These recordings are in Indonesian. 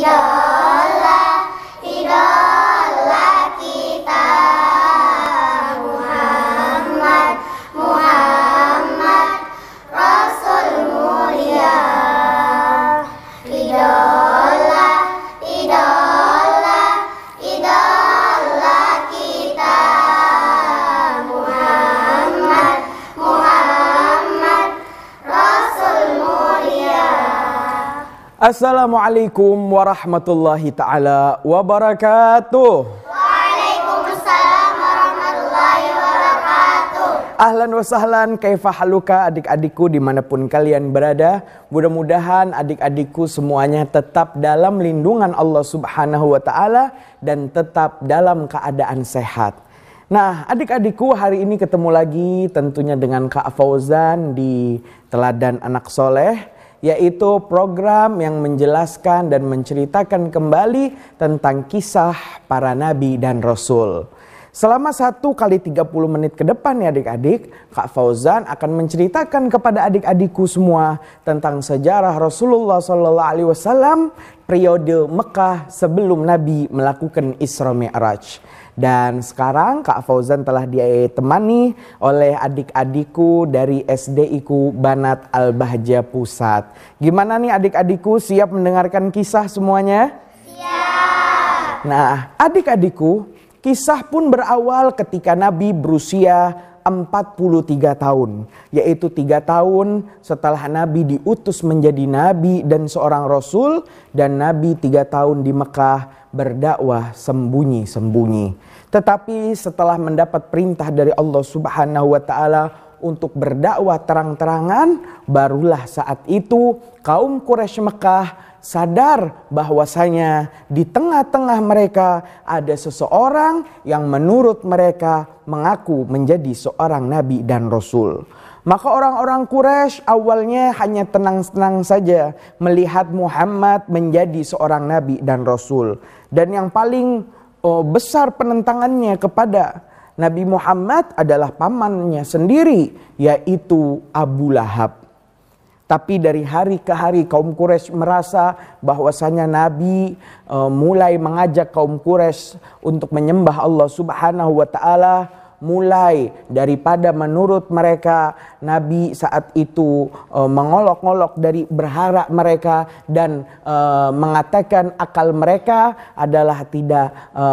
Yeah. Assalamualaikum warahmatullahi taala wabarakatuh. Waalaikumsalam warahmatullahi wabarakatuh. Ahlan wa sahlan kaifa haluka adik-adikku dimanapun kalian berada Mudah-mudahan adik-adikku semuanya tetap dalam lindungan Allah subhanahu wa ta'ala Dan tetap dalam keadaan sehat Nah, adik-adikku hari ini ketemu lagi tentunya dengan Kak Fauzan di Teladan Anak Soleh yaitu program yang menjelaskan dan menceritakan kembali tentang kisah para nabi dan rasul. Selama satu kali 30 menit ke depan ya adik-adik, Kak Fauzan akan menceritakan kepada adik-adikku semua tentang sejarah Rasulullah saw Alaihi Wasallam periode Mekah sebelum Nabi melakukan Isra Mi'raj. Dan sekarang Kak Fauzan telah ditemani oleh adik-adikku dari SDIku Banat Al-Bahja Pusat. Gimana nih adik-adikku siap mendengarkan kisah semuanya? Siap. Nah, adik-adikku, kisah pun berawal ketika Nabi berusia 43 tahun, yaitu tiga tahun setelah Nabi diutus menjadi Nabi dan seorang Rasul, dan Nabi tiga tahun di Mekah berdakwah sembunyi-sembunyi. Tetapi setelah mendapat perintah dari Allah Subhanahu wa Ta'ala untuk berdakwah terang-terangan, barulah saat itu kaum Quraisy Mekah sadar bahwasanya di tengah-tengah mereka ada seseorang yang menurut mereka mengaku menjadi seorang nabi dan rasul. Maka orang-orang Quraisy awalnya hanya tenang-tenang saja melihat Muhammad menjadi seorang nabi dan rasul. Dan yang paling oh, besar penentangannya kepada Nabi Muhammad adalah pamannya sendiri yaitu Abu Lahab. Tapi dari hari ke hari kaum Quraisy merasa bahwasanya Nabi e, mulai mengajak kaum Quraisy untuk menyembah Allah Subhanahu wa taala mulai daripada menurut mereka Nabi saat itu e, mengolok-olok dari berharap mereka dan e, mengatakan akal mereka adalah tidak e,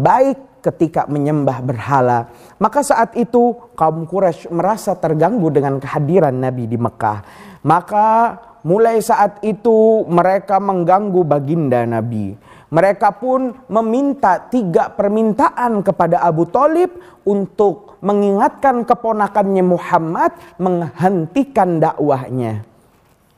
baik ketika menyembah berhala. Maka saat itu kaum Quraisy merasa terganggu dengan kehadiran Nabi di Mekah. Maka mulai saat itu mereka mengganggu baginda Nabi. Mereka pun meminta tiga permintaan kepada Abu Talib untuk mengingatkan keponakannya Muhammad menghentikan dakwahnya.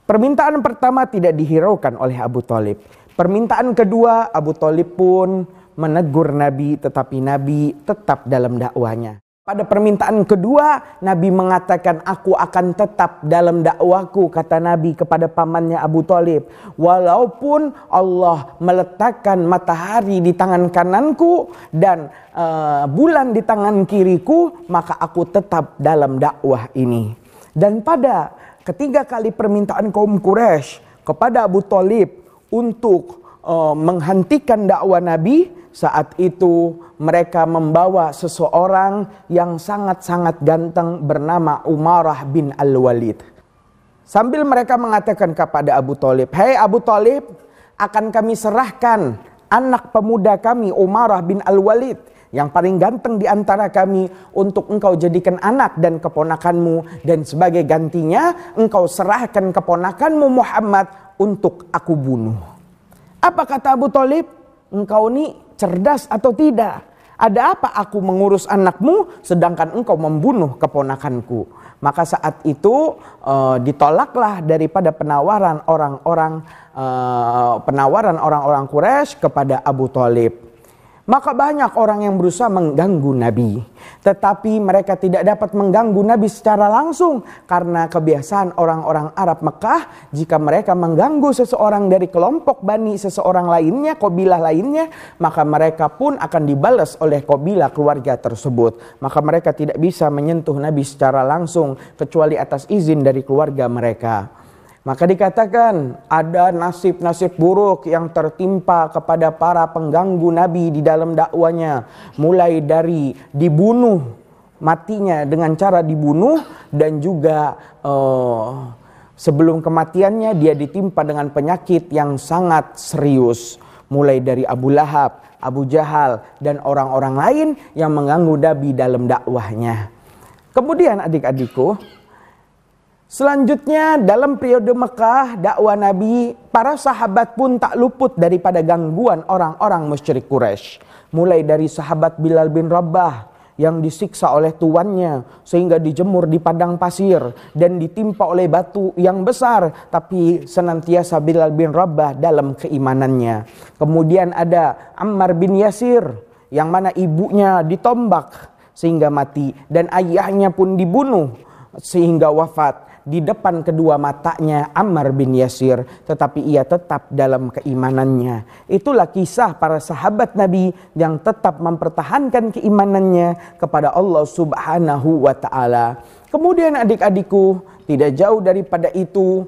Permintaan pertama tidak dihiraukan oleh Abu Talib. Permintaan kedua Abu Talib pun menegur Nabi tetapi Nabi tetap dalam dakwahnya. Pada permintaan kedua, Nabi mengatakan, "Aku akan tetap dalam dakwaku," kata Nabi kepada pamannya Abu Talib, "Walaupun Allah meletakkan matahari di tangan kananku dan uh, bulan di tangan kiriku, maka aku tetap dalam dakwah ini." Dan pada ketiga kali permintaan kaum Quraisy kepada Abu Talib untuk uh, menghentikan dakwah Nabi, saat itu mereka membawa seseorang yang sangat-sangat ganteng bernama Umarah bin Al-Walid. Sambil mereka mengatakan kepada Abu Talib, Hei Abu Talib, akan kami serahkan anak pemuda kami Umarah bin Al-Walid yang paling ganteng di antara kami untuk engkau jadikan anak dan keponakanmu dan sebagai gantinya engkau serahkan keponakanmu Muhammad untuk aku bunuh. Apa kata Abu Talib? Engkau ini cerdas atau tidak? Ada apa aku mengurus anakmu sedangkan engkau membunuh keponakanku? Maka saat itu uh, ditolaklah daripada penawaran orang-orang uh, penawaran orang-orang Quraisy kepada Abu Thalib. Maka banyak orang yang berusaha mengganggu Nabi. Tetapi mereka tidak dapat mengganggu Nabi secara langsung. Karena kebiasaan orang-orang Arab Mekah. Jika mereka mengganggu seseorang dari kelompok bani seseorang lainnya, kobilah lainnya. Maka mereka pun akan dibalas oleh kobilah keluarga tersebut. Maka mereka tidak bisa menyentuh Nabi secara langsung. Kecuali atas izin dari keluarga mereka. Maka dikatakan ada nasib-nasib buruk yang tertimpa kepada para pengganggu Nabi di dalam dakwanya. Mulai dari dibunuh, matinya dengan cara dibunuh dan juga uh, sebelum kematiannya dia ditimpa dengan penyakit yang sangat serius. Mulai dari Abu Lahab, Abu Jahal dan orang-orang lain yang mengganggu Nabi dalam dakwahnya. Kemudian adik-adikku, Selanjutnya dalam periode Mekah dakwah Nabi para sahabat pun tak luput daripada gangguan orang-orang musyrik Quraisy. Mulai dari sahabat Bilal bin Rabah yang disiksa oleh tuannya sehingga dijemur di padang pasir dan ditimpa oleh batu yang besar tapi senantiasa Bilal bin Rabah dalam keimanannya. Kemudian ada Ammar bin Yasir yang mana ibunya ditombak sehingga mati dan ayahnya pun dibunuh sehingga wafat di depan kedua matanya Ammar bin Yasir, tetapi ia tetap dalam keimanannya. Itulah kisah para sahabat Nabi yang tetap mempertahankan keimanannya kepada Allah Subhanahu wa taala. Kemudian adik-adikku, tidak jauh daripada itu,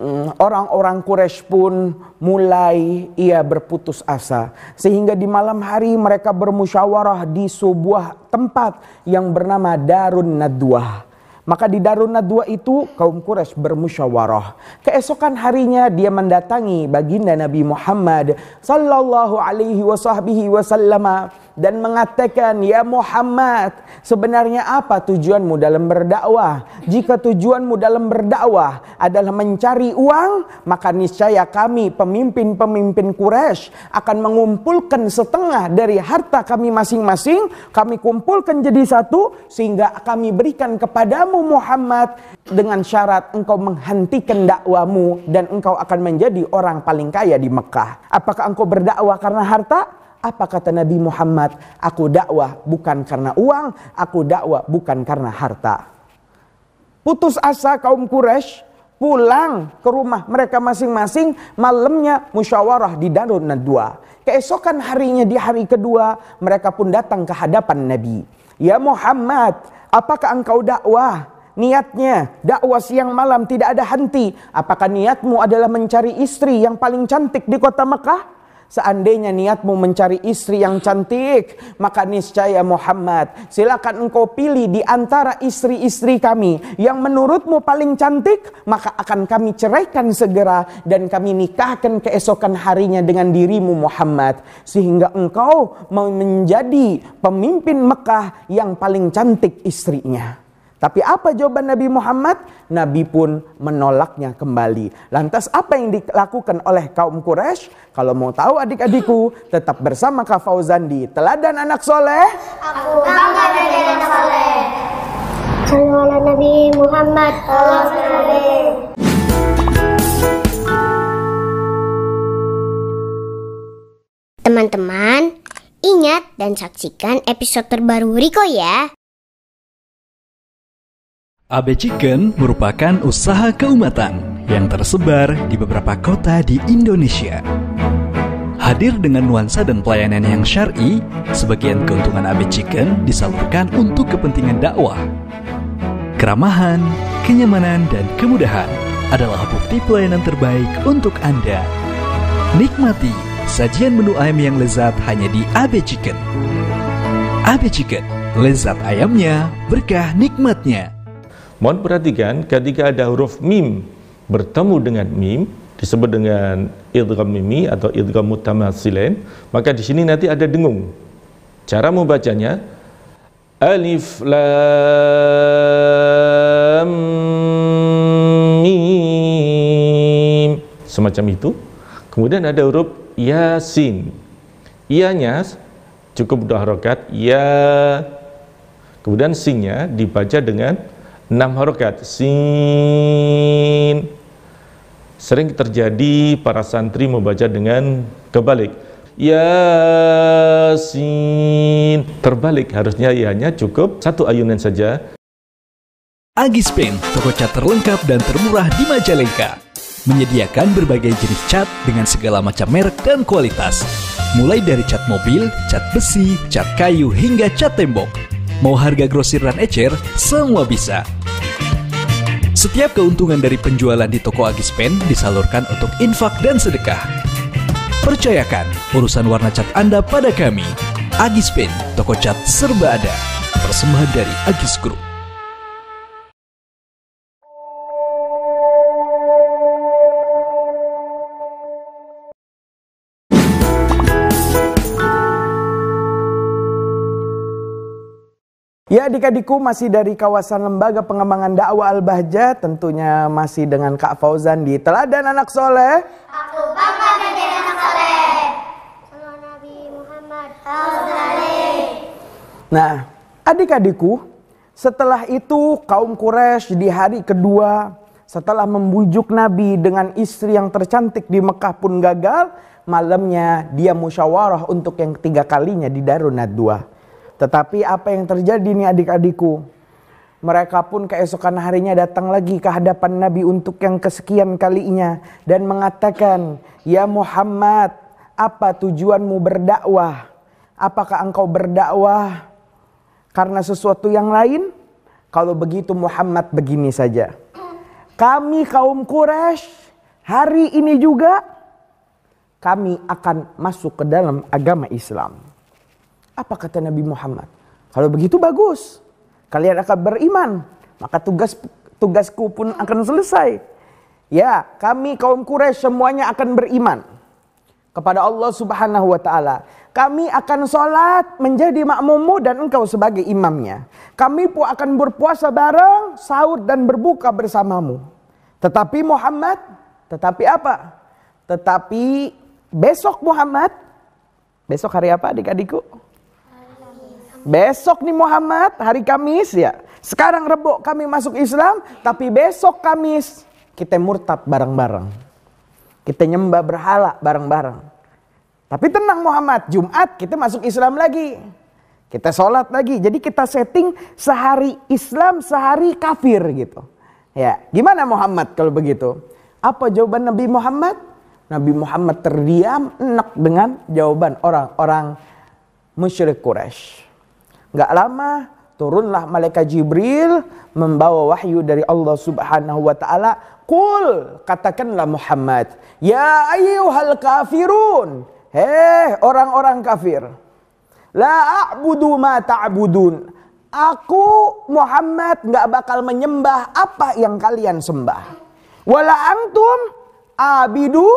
mm, orang-orang Quraisy pun mulai ia berputus asa. Sehingga di malam hari mereka bermusyawarah di sebuah tempat yang bernama Darun Nadwah. Maka di Darun Nadwa itu kaum Quraisy bermusyawarah. Keesokan harinya dia mendatangi baginda Nabi Muhammad sallallahu alaihi wasallam dan mengatakan, "Ya Muhammad, sebenarnya apa tujuanmu dalam berdakwah? Jika tujuanmu dalam berdakwah adalah mencari uang, maka niscaya kami pemimpin-pemimpin Quraisy akan mengumpulkan setengah dari harta kami masing-masing, kami kumpulkan jadi satu sehingga kami berikan kepadamu Muhammad dengan syarat engkau menghentikan dakwamu dan engkau akan menjadi orang paling kaya di Mekah. Apakah engkau berdakwah karena harta? Apa kata Nabi Muhammad? Aku dakwah bukan karena uang, aku dakwah bukan karena harta. Putus asa kaum Quraisy pulang ke rumah mereka masing-masing malamnya musyawarah di Darun Nadwa. Keesokan harinya di hari kedua mereka pun datang ke hadapan Nabi. Ya Muhammad, apakah engkau dakwah? niatnya dakwah siang malam tidak ada henti apakah niatmu adalah mencari istri yang paling cantik di kota Mekah Seandainya niatmu mencari istri yang cantik, maka niscaya Muhammad, silakan engkau pilih di antara istri-istri kami yang menurutmu paling cantik, maka akan kami ceraikan segera dan kami nikahkan keesokan harinya dengan dirimu Muhammad sehingga engkau mau menjadi pemimpin Mekah yang paling cantik istrinya. Tapi apa jawaban Nabi Muhammad? Nabi pun menolaknya kembali. Lantas apa yang dilakukan oleh kaum Quraisy? Kalau mau tahu adik-adikku, tetap bersama Kak Fauzan di Teladan Anak Soleh. Aku bangga dari anak soleh. Sallallahu Nabi Muhammad. Teman-teman, ingat dan saksikan episode terbaru Riko ya. AB Chicken merupakan usaha keumatan yang tersebar di beberapa kota di Indonesia. Hadir dengan nuansa dan pelayanan yang syar'i, sebagian keuntungan AB Chicken disalurkan untuk kepentingan dakwah. Keramahan, kenyamanan, dan kemudahan adalah bukti pelayanan terbaik untuk Anda. Nikmati sajian menu ayam yang lezat hanya di AB Chicken. AB Chicken, lezat ayamnya, berkah nikmatnya. Mohon perhatikan ketika ada huruf mim bertemu dengan mim disebut dengan idgham mimi atau idgham mutamatsilain, maka di sini nanti ada dengung. Cara membacanya alif lam mim semacam itu. Kemudian ada huruf yasin. Ianya cukup dua harokat ya. Kemudian sinnya dibaca dengan 6 harokat ya. sin sering terjadi para santri membaca dengan kebalik yasin terbalik harusnya ianya cukup satu ayunan saja Agis Pen, toko cat terlengkap dan termurah di Majalengka. Menyediakan berbagai jenis cat dengan segala macam merek dan kualitas. Mulai dari cat mobil, cat besi, cat kayu, hingga cat tembok. Mau harga grosir dan ecer, semua bisa. Setiap keuntungan dari penjualan di toko Agis Pen disalurkan untuk infak dan sedekah. Percayakan urusan warna cat Anda pada kami. Agis Pen, toko cat serba ada. Persembahan dari Agis Group. Ya adik-adikku masih dari kawasan Lembaga Pengembangan Dakwah Al-Bahja tentunya masih dengan Kak Fauzan di Teladan Anak Soleh. Aku bangga jadi anak soleh. Sama Nabi Muhammad. Nah adik-adikku setelah itu kaum Quraisy di hari kedua setelah membujuk Nabi dengan istri yang tercantik di Mekah pun gagal. Malamnya dia musyawarah untuk yang ketiga kalinya di Darun Nadwa. Tetapi apa yang terjadi nih adik-adikku? Mereka pun keesokan harinya datang lagi ke hadapan Nabi untuk yang kesekian kalinya dan mengatakan, "Ya Muhammad, apa tujuanmu berdakwah? Apakah engkau berdakwah karena sesuatu yang lain? Kalau begitu Muhammad begini saja. Kami kaum Quraisy hari ini juga kami akan masuk ke dalam agama Islam." Apa kata Nabi Muhammad? Kalau begitu bagus. Kalian akan beriman, maka tugas tugasku pun akan selesai. Ya, kami kaum Quraisy semuanya akan beriman kepada Allah Subhanahu wa taala. Kami akan sholat menjadi makmummu dan engkau sebagai imamnya. Kami pun akan berpuasa bareng, sahur dan berbuka bersamamu. Tetapi Muhammad, tetapi apa? Tetapi besok Muhammad, besok hari apa adik-adikku? Besok nih Muhammad, hari Kamis ya. Sekarang rebok kami masuk Islam, tapi besok Kamis kita murtad bareng-bareng. Kita nyembah berhala bareng-bareng. Tapi tenang Muhammad, Jumat kita masuk Islam lagi. Kita sholat lagi. Jadi kita setting sehari Islam, sehari kafir gitu. Ya, gimana Muhammad kalau begitu? Apa jawaban Nabi Muhammad? Nabi Muhammad terdiam enak dengan jawaban orang-orang musyrik Quraisy. Gak lama turunlah malaikat Jibril membawa wahyu dari Allah Subhanahu wa taala, "Qul," katakanlah Muhammad, "Ya ayyuhal kafirun." Hei, orang-orang kafir. La a'budu ma ta'budun. Aku Muhammad nggak bakal menyembah apa yang kalian sembah. Wala antum abidu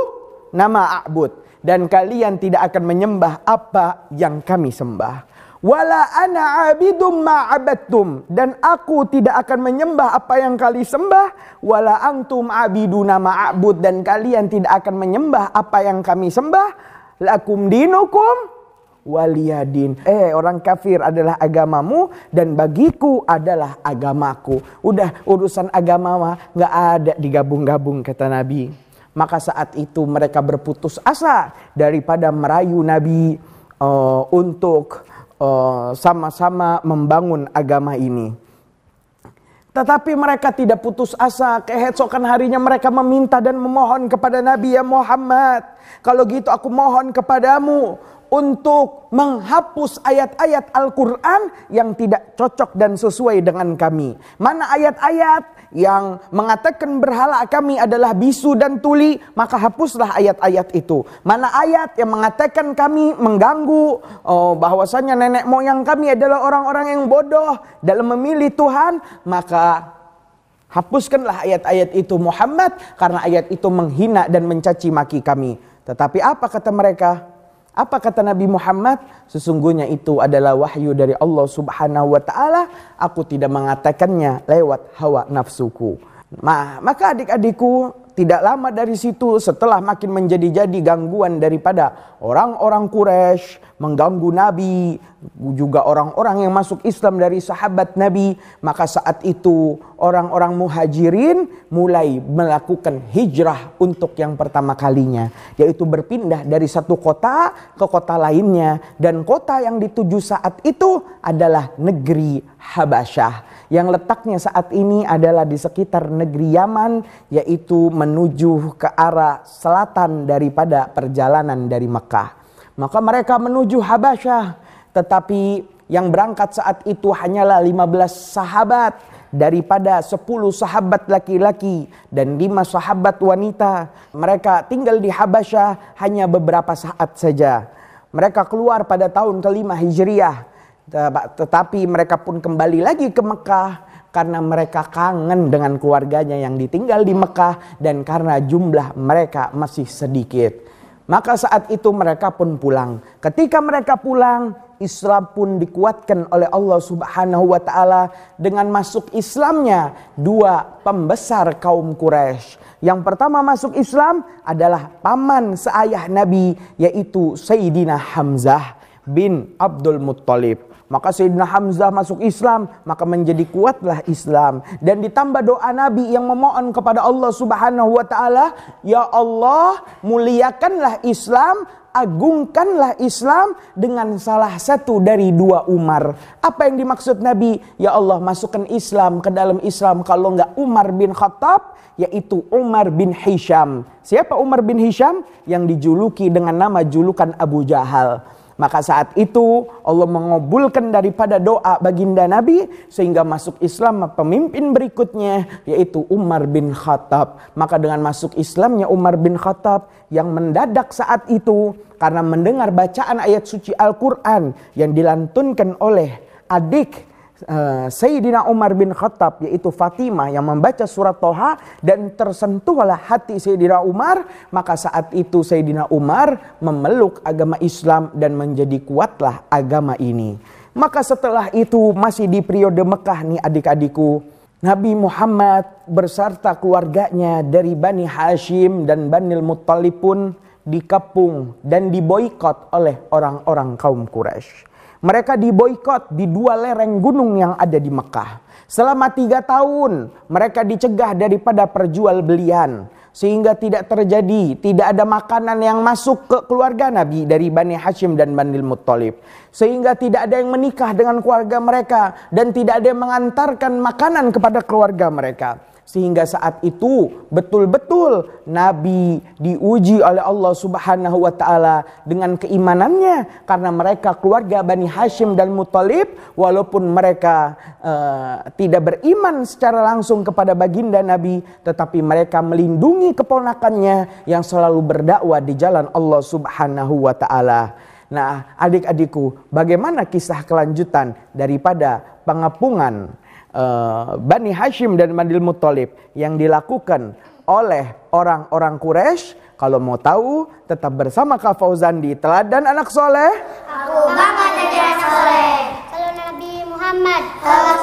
nama a'bud dan kalian tidak akan menyembah apa yang kami sembah wala ana abidum ma'abattum dan aku tidak akan menyembah apa yang kalian sembah wala antum abiduna abud dan kalian tidak akan menyembah apa yang kami sembah lakum dinukum waliyadin eh orang kafir adalah agamamu dan bagiku adalah agamaku udah urusan agama mah nggak ada digabung-gabung kata nabi maka saat itu mereka berputus asa daripada merayu nabi uh, untuk Eh, sama-sama membangun agama ini. Tetapi mereka tidak putus asa. Keesokan harinya mereka meminta dan memohon kepada Nabi ya Muhammad. Kalau gitu aku mohon kepadamu untuk menghapus ayat-ayat Al-Quran yang tidak cocok dan sesuai dengan kami. Mana ayat-ayat yang mengatakan berhala kami adalah bisu dan tuli, maka hapuslah ayat-ayat itu. Mana ayat yang mengatakan kami mengganggu, oh, bahwasanya nenek moyang kami adalah orang-orang yang bodoh dalam memilih Tuhan, maka hapuskanlah ayat-ayat itu Muhammad karena ayat itu menghina dan mencaci maki kami. Tetapi apa kata mereka? Apa kata Nabi Muhammad? Sesungguhnya itu adalah wahyu dari Allah Subhanahu wa taala. Aku tidak mengatakannya lewat hawa nafsuku. Nah, maka adik-adikku, tidak lama dari situ setelah makin menjadi-jadi gangguan daripada orang-orang Quraisy, mengganggu Nabi, juga orang-orang yang masuk Islam dari sahabat Nabi, maka saat itu orang-orang muhajirin mulai melakukan hijrah untuk yang pertama kalinya, yaitu berpindah dari satu kota ke kota lainnya, dan kota yang dituju saat itu adalah negeri Habasyah yang letaknya saat ini adalah di sekitar negeri Yaman, yaitu menuju ke arah selatan daripada perjalanan dari Mekah. Maka mereka menuju Habasyah. Tetapi yang berangkat saat itu hanyalah 15 sahabat daripada 10 sahabat laki-laki dan 5 sahabat wanita. Mereka tinggal di Habasyah hanya beberapa saat saja. Mereka keluar pada tahun kelima Hijriah. Tetapi mereka pun kembali lagi ke Mekah karena mereka kangen dengan keluarganya yang ditinggal di Mekah dan karena jumlah mereka masih sedikit. Maka saat itu mereka pun pulang. Ketika mereka pulang, Islam pun dikuatkan oleh Allah Subhanahu wa taala dengan masuk Islamnya dua pembesar kaum Quraisy. Yang pertama masuk Islam adalah paman seayah Nabi yaitu Sayyidina Hamzah bin Abdul Muttalib. Maka Sayyidina Hamzah masuk Islam, maka menjadi kuatlah Islam. Dan ditambah doa Nabi yang memohon kepada Allah Subhanahu wa taala, "Ya Allah, muliakanlah Islam, agungkanlah Islam dengan salah satu dari dua Umar. Apa yang dimaksud Nabi? Ya Allah masukkan Islam ke dalam Islam kalau enggak Umar bin Khattab yaitu Umar bin Hisham. Siapa Umar bin Hisham? Yang dijuluki dengan nama julukan Abu Jahal. Maka saat itu Allah mengobulkan daripada doa baginda Nabi sehingga masuk Islam pemimpin berikutnya yaitu Umar bin Khattab. Maka dengan masuk Islamnya Umar bin Khattab yang mendadak saat itu karena mendengar bacaan ayat suci Al-Qur'an yang dilantunkan oleh adik Eh, Sayyidina Umar bin Khattab yaitu Fatimah yang membaca surat Toha dan tersentuhlah hati Sayyidina Umar maka saat itu Sayyidina Umar memeluk agama Islam dan menjadi kuatlah agama ini maka setelah itu masih di periode Mekah nih adik-adikku Nabi Muhammad berserta keluarganya dari Bani Hashim dan Bani Muttalib pun dikepung dan diboikot oleh orang-orang kaum Quraisy. Mereka diboykot di dua lereng gunung yang ada di Mekah. Selama tiga tahun mereka dicegah daripada perjual belian. sehingga tidak terjadi tidak ada makanan yang masuk ke keluarga Nabi dari Bani Hashim dan Bani Muttalib sehingga tidak ada yang menikah dengan keluarga mereka dan tidak ada yang mengantarkan makanan kepada keluarga mereka sehingga saat itu betul-betul nabi diuji oleh Allah Subhanahu wa taala dengan keimanannya karena mereka keluarga Bani Hashim dan Muthalib walaupun mereka uh, tidak beriman secara langsung kepada baginda nabi tetapi mereka melindungi keponakannya yang selalu berdakwah di jalan Allah Subhanahu wa taala. Nah, adik-adikku, bagaimana kisah kelanjutan daripada pengepungan Eh, Bani Hashim dan Mandil Muttalib yang dilakukan oleh orang-orang Quraisy. Kalau mau tahu, tetap bersama Kak Fauzan di Teladan Anak Soleh. Aku bangga jadi anak soleh. Kalau Nabi Muhammad. Kalau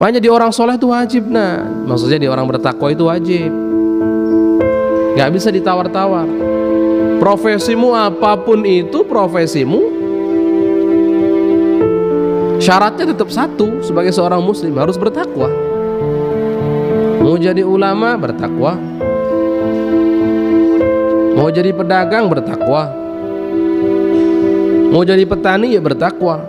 Makanya di orang soleh itu wajib nah, maksudnya di orang bertakwa itu wajib. Gak bisa ditawar-tawar. Profesimu apapun itu profesimu. Syaratnya tetap satu sebagai seorang muslim harus bertakwa. Mau jadi ulama bertakwa. Mau jadi pedagang bertakwa. Mau jadi petani ya bertakwa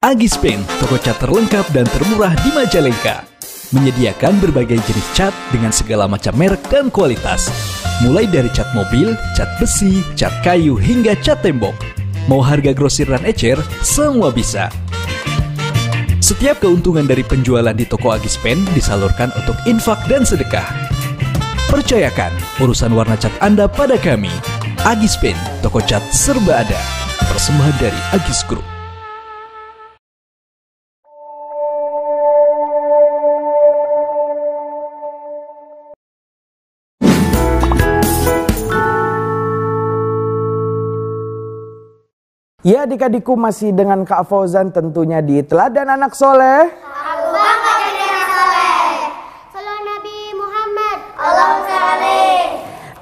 Agis Paint, toko cat terlengkap dan termurah di Majalengka. Menyediakan berbagai jenis cat dengan segala macam merek dan kualitas. Mulai dari cat mobil, cat besi, cat kayu, hingga cat tembok. Mau harga grosir dan ecer, semua bisa. Setiap keuntungan dari penjualan di toko Agis Paint disalurkan untuk infak dan sedekah. Percayakan urusan warna cat Anda pada kami. Agis Paint, toko cat serba ada. Persembahan dari Agis Group. Ya adik-adikku masih dengan Kak Fauzan tentunya di teladan anak soleh. Aku bangga jadi anak soleh. Salam Nabi Muhammad. Allah salih.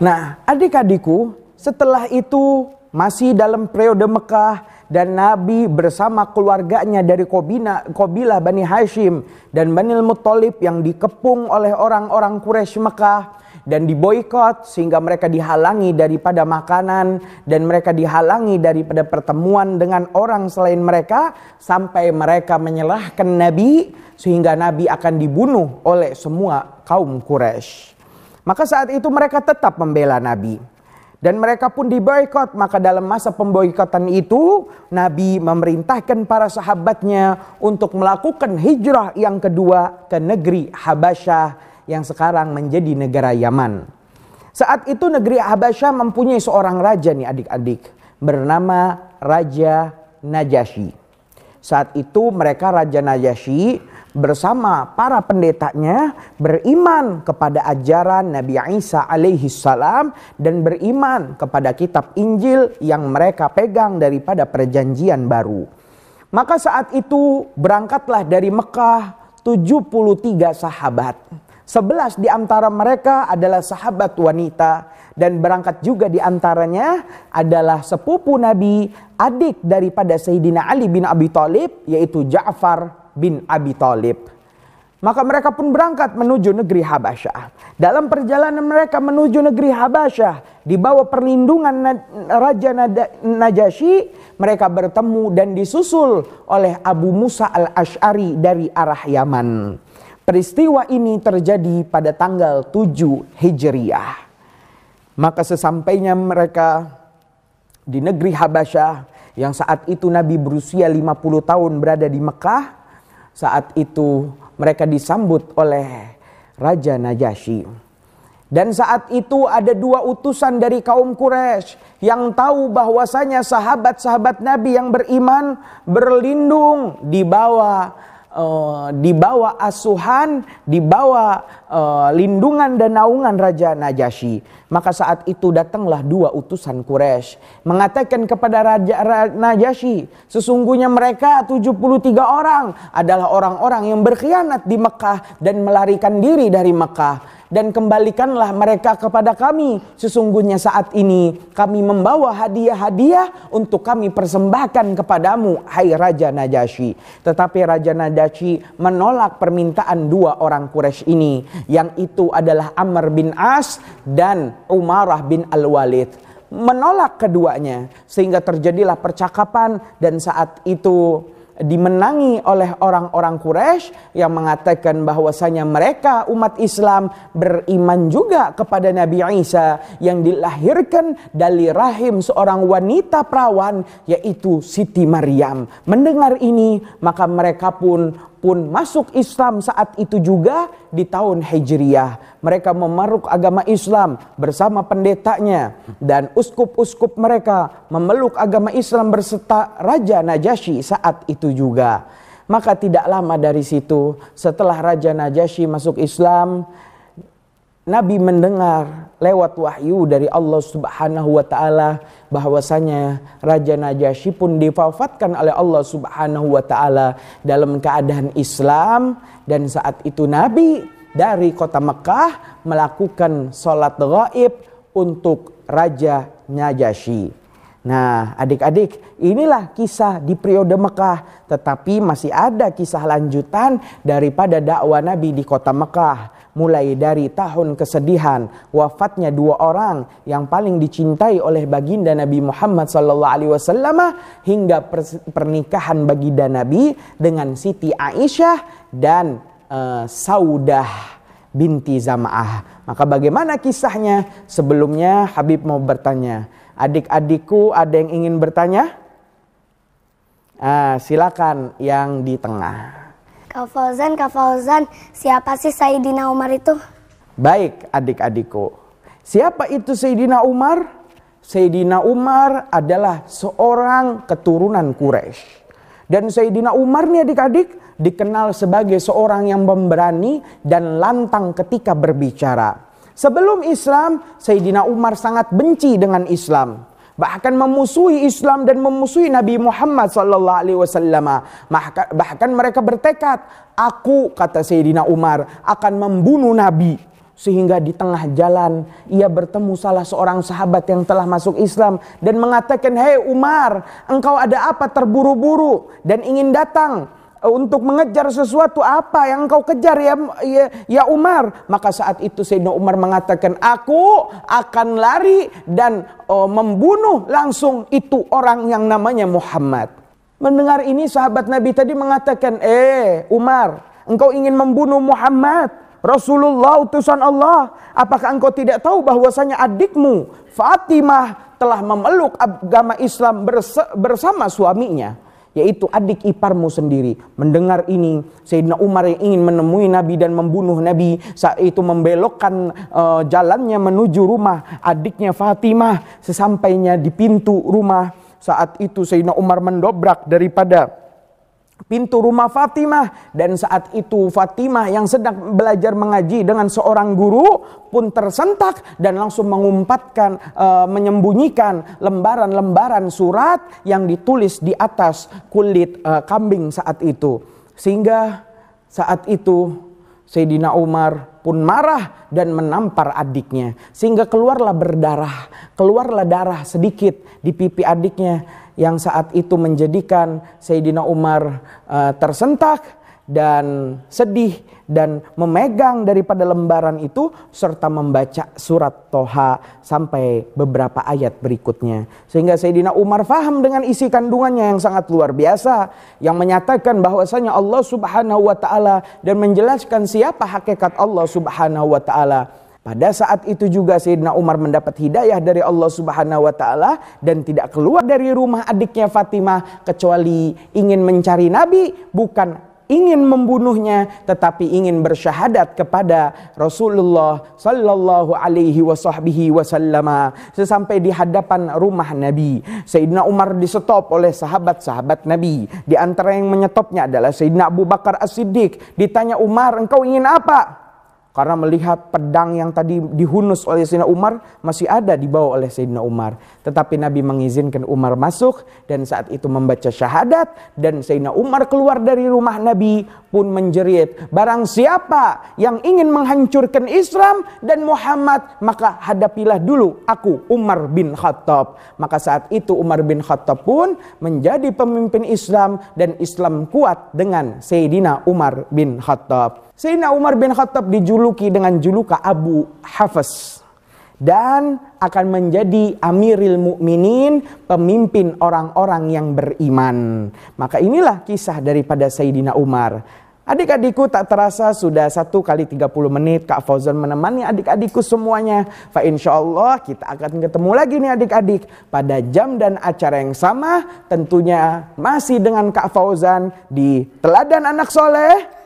Nah adik-adikku setelah itu masih dalam periode Mekah dan Nabi bersama keluarganya dari Kobina, Kobilah Bani Hashim dan Bani Muttalib yang dikepung oleh orang-orang Quraisy Mekah dan diboykot sehingga mereka dihalangi daripada makanan dan mereka dihalangi daripada pertemuan dengan orang selain mereka sampai mereka menyalahkan Nabi sehingga Nabi akan dibunuh oleh semua kaum Quraisy. Maka saat itu mereka tetap membela Nabi dan mereka pun diboykot maka dalam masa pemboikotan itu Nabi memerintahkan para sahabatnya untuk melakukan hijrah yang kedua ke negeri Habasyah yang sekarang menjadi negara Yaman. Saat itu negeri Habasyah mempunyai seorang raja nih adik-adik bernama Raja Najasyi. Saat itu mereka Raja Najasyi bersama para pendetanya beriman kepada ajaran Nabi Isa alaihi salam dan beriman kepada kitab Injil yang mereka pegang daripada perjanjian baru. Maka saat itu berangkatlah dari Mekah 73 sahabat Sebelas di antara mereka adalah sahabat wanita dan berangkat juga di antaranya adalah sepupu Nabi, adik daripada Sayyidina Ali bin Abi Thalib yaitu Ja'far bin Abi Thalib. Maka mereka pun berangkat menuju negeri Habasyah. Dalam perjalanan mereka menuju negeri Habasyah, di bawah perlindungan Raja Najasyi, mereka bertemu dan disusul oleh Abu Musa al-Ash'ari dari arah Yaman. Peristiwa ini terjadi pada tanggal 7 Hijriah. Maka sesampainya mereka di negeri Habasyah yang saat itu Nabi berusia 50 tahun berada di Mekah, saat itu mereka disambut oleh Raja Najasyi. Dan saat itu ada dua utusan dari kaum Quraisy yang tahu bahwasanya sahabat-sahabat Nabi yang beriman berlindung di bawah uh, eh, di bawah asuhan, di bawah eh, uh, lindungan dan naungan Raja Najasyi. Maka saat itu datanglah dua utusan Quraisy mengatakan kepada Raja, Ra Najasyi, sesungguhnya mereka 73 orang adalah orang-orang yang berkhianat di Mekah dan melarikan diri dari Mekah dan kembalikanlah mereka kepada kami. Sesungguhnya saat ini kami membawa hadiah-hadiah untuk kami persembahkan kepadamu, hai Raja Najasyi. Tetapi Raja Najasyi menolak permintaan dua orang Quraisy ini, yang itu adalah Amr bin As dan Umarah bin Al-Walid menolak keduanya sehingga terjadilah percakapan dan saat itu dimenangi oleh orang-orang Quraisy yang mengatakan bahwasanya mereka umat Islam beriman juga kepada Nabi Isa yang dilahirkan dari rahim seorang wanita perawan yaitu Siti Maryam. Mendengar ini maka mereka pun pun masuk Islam saat itu juga di tahun Hijriah. Mereka memeluk agama Islam bersama pendetanya dan uskup-uskup mereka memeluk agama Islam berserta Raja Najasyi saat itu juga. Maka tidak lama dari situ setelah Raja Najasyi masuk Islam, Nabi mendengar lewat wahyu dari Allah Subhanahu wa taala bahwasanya Raja Najasyi pun difafatkan oleh Allah Subhanahu wa taala dalam keadaan Islam dan saat itu Nabi dari kota Mekah melakukan sholat gaib untuk Raja Najasyi. Nah, adik-adik, inilah kisah di periode Mekah, tetapi masih ada kisah lanjutan daripada dakwah Nabi di kota Mekah mulai dari tahun kesedihan wafatnya dua orang yang paling dicintai oleh baginda Nabi Muhammad sallallahu alaihi wasallam hingga pernikahan baginda Nabi dengan Siti Aisyah dan uh, Saudah binti Zama'ah. Maka bagaimana kisahnya? Sebelumnya Habib mau bertanya. Adik-adikku ada yang ingin bertanya? Ah, silakan yang di tengah. Kak Fauzan, Kak Fauzan, siapa sih Sayyidina Umar itu? Baik adik-adikku, siapa itu Sayyidina Umar? Sayyidina Umar adalah seorang keturunan Quraisy. Dan Sayyidina Umar nih adik-adik dikenal sebagai seorang yang pemberani dan lantang ketika berbicara. Sebelum Islam, Sayyidina Umar sangat benci dengan Islam bahkan memusuhi Islam dan memusuhi Nabi Muhammad sallallahu alaihi wasallam. Bahkan mereka bertekad, aku kata Sayyidina Umar akan membunuh Nabi sehingga di tengah jalan ia bertemu salah seorang sahabat yang telah masuk Islam dan mengatakan, "Hei Umar, engkau ada apa terburu-buru dan ingin datang untuk mengejar sesuatu apa yang kau kejar ya, ya ya Umar maka saat itu Sayyidina Umar mengatakan aku akan lari dan oh, membunuh langsung itu orang yang namanya Muhammad mendengar ini sahabat Nabi tadi mengatakan eh Umar engkau ingin membunuh Muhammad Rasulullah utusan Allah, apakah engkau tidak tahu bahwasanya adikmu Fatimah telah memeluk agama Islam bersama suaminya? yaitu adik iparmu sendiri. Mendengar ini, Sayyidina Umar yang ingin menemui Nabi dan membunuh Nabi, saat itu membelokkan uh, jalannya menuju rumah adiknya Fatimah. Sesampainya di pintu rumah, saat itu Sayyidina Umar mendobrak daripada pintu rumah Fatimah dan saat itu Fatimah yang sedang belajar mengaji dengan seorang guru pun tersentak dan langsung mengumpatkan e, menyembunyikan lembaran-lembaran surat yang ditulis di atas kulit e, kambing saat itu sehingga saat itu Sayyidina Umar pun marah dan menampar adiknya sehingga keluarlah berdarah keluarlah darah sedikit di pipi adiknya yang saat itu menjadikan Sayyidina Umar uh, tersentak dan sedih dan memegang daripada lembaran itu serta membaca surat Toha sampai beberapa ayat berikutnya sehingga Sayyidina Umar faham dengan isi kandungannya yang sangat luar biasa yang menyatakan bahwasanya Allah Subhanahu wa taala dan menjelaskan siapa hakikat Allah Subhanahu wa taala pada saat itu juga Sayyidina Umar mendapat hidayah dari Allah Subhanahu wa taala dan tidak keluar dari rumah adiknya Fatimah kecuali ingin mencari Nabi, bukan ingin membunuhnya tetapi ingin bersyahadat kepada Rasulullah sallallahu alaihi wasahbihi wasallama sesampai di hadapan rumah Nabi Sayyidina Umar disetop oleh sahabat-sahabat Nabi di antara yang menyetopnya adalah Sayyidina Abu Bakar As-Siddiq ditanya Umar engkau ingin apa karena melihat pedang yang tadi dihunus oleh Sayyidina Umar masih ada dibawa oleh Sayyidina Umar. Tetapi Nabi mengizinkan Umar masuk dan saat itu membaca syahadat dan Sayyidina Umar keluar dari rumah Nabi pun menjerit. Barang siapa yang ingin menghancurkan Islam dan Muhammad maka hadapilah dulu aku Umar bin Khattab. Maka saat itu Umar bin Khattab pun menjadi pemimpin Islam dan Islam kuat dengan Sayyidina Umar bin Khattab. Sayyidina Umar bin Khattab dijuluki dengan juluka Abu Hafiz dan akan menjadi amiril mukminin, pemimpin orang-orang yang beriman. Maka inilah kisah daripada Sayyidina Umar. Adik-adikku tak terasa sudah satu kali 30 menit Kak Fauzan menemani adik-adikku semuanya. Fa insya Allah kita akan ketemu lagi nih adik-adik pada jam dan acara yang sama tentunya masih dengan Kak Fauzan di Teladan Anak Soleh.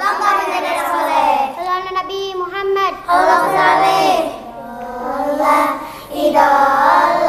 وبقى من صلى على النبي محمد اللهم صل الله إذا